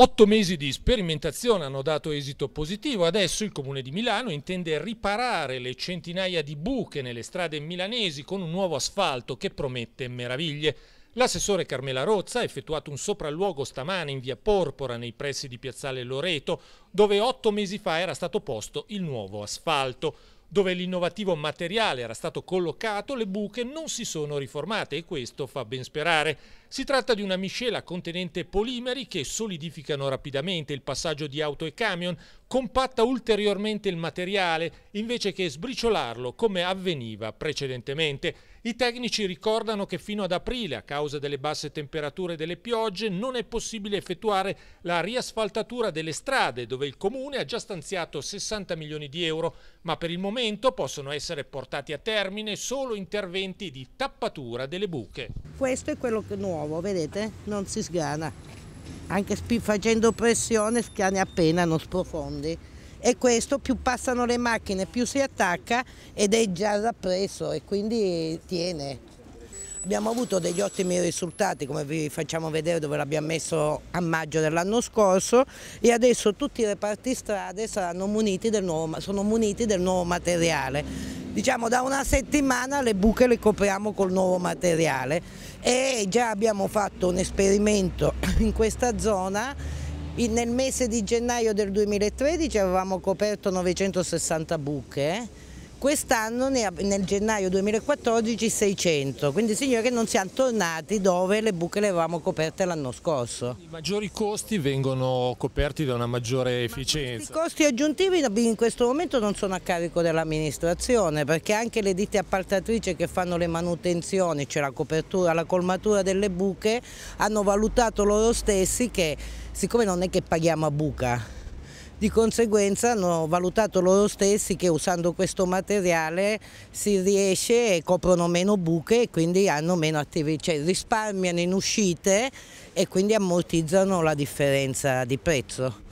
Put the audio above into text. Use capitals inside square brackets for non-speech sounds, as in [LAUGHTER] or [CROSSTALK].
Otto mesi di sperimentazione hanno dato esito positivo, adesso il Comune di Milano intende riparare le centinaia di buche nelle strade milanesi con un nuovo asfalto che promette meraviglie. L'assessore Carmela Rozza ha effettuato un sopralluogo stamane in via Porpora nei pressi di Piazzale Loreto, dove otto mesi fa era stato posto il nuovo asfalto. Dove l'innovativo materiale era stato collocato, le buche non si sono riformate e questo fa ben sperare. Si tratta di una miscela contenente polimeri che solidificano rapidamente il passaggio di auto e camion, compatta ulteriormente il materiale invece che sbriciolarlo come avveniva precedentemente. I tecnici ricordano che fino ad aprile, a causa delle basse temperature e delle piogge, non è possibile effettuare la riasfaltatura delle strade, dove il comune ha già stanziato 60 milioni di euro, ma per il momento possono essere portati a termine solo interventi di tappatura delle buche. Questo è quello nuovo, vedete? Non si sgana anche facendo pressione schiani appena, non sprofondi. E questo più passano le macchine, più si attacca ed è già rappresso e quindi tiene. Abbiamo avuto degli ottimi risultati, come vi facciamo vedere dove l'abbiamo messo a maggio dell'anno scorso e adesso tutti i reparti strade saranno muniti del nuovo, sono muniti del nuovo materiale diciamo da una settimana le buche le copriamo col nuovo materiale e già abbiamo fatto un esperimento [CLEARS THROAT] in questa zona nel mese di gennaio del 2013 avevamo coperto 960 buche quest'anno nel gennaio 2014 600, quindi significa che non siamo tornati dove le buche le avevamo coperte l'anno scorso. I maggiori costi vengono coperti da una maggiore efficienza? Ma I costi aggiuntivi in questo momento non sono a carico dell'amministrazione perché anche le ditte appaltatrici che fanno le manutenzioni, cioè la copertura, la colmatura delle buche, hanno valutato loro stessi che siccome non è che paghiamo a buca, di conseguenza hanno valutato loro stessi che usando questo materiale si riesce e coprono meno buche e quindi hanno meno attività, cioè risparmiano in uscite e quindi ammortizzano la differenza di prezzo.